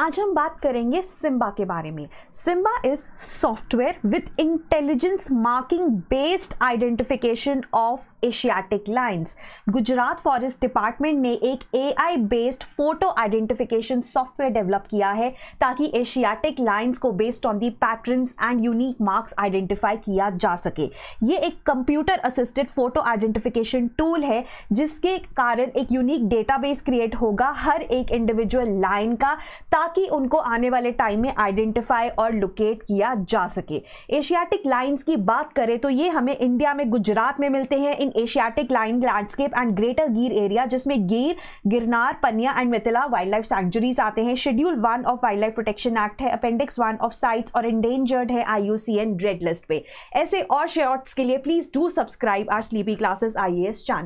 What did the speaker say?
आज हम बात करेंगे सिम्बा के बारे में SIMBA is software with intelligence marking based identification of Asiatic lions Gujarat forest department ने एक AI based photo identification software develop किया है ताकि एशियाटिक लाइंस को based on the patterns and unique marks identify किया जा सके ये एक computer assisted photo identification tool है जिसके कारण एक यूनिक डेटाबेस क्रिएट होगा हर एक इंडिविजुअल लाइन का ताकि उनको आने वाले टाइम में आइडेंटिफाई और लोकेट किया जा सके एशियाटिक लाइंस की बात करें तो ये हमें इंडिया में गुजरात में मिलते हैं in Asiatic lion landscape and greater Gir area जिसमें Gir Girnar Paniya and Mithila wildlife sanctuaries आते हैं schedule one of wildlife protection act है अपेंडिक्स वन ऑफ साइट्स और इंडेंजर्ड है एन रेड लिस्ट पे ऐसे और शॉर्ट्स के लिए please do subscribe our Sleepy Classes I channel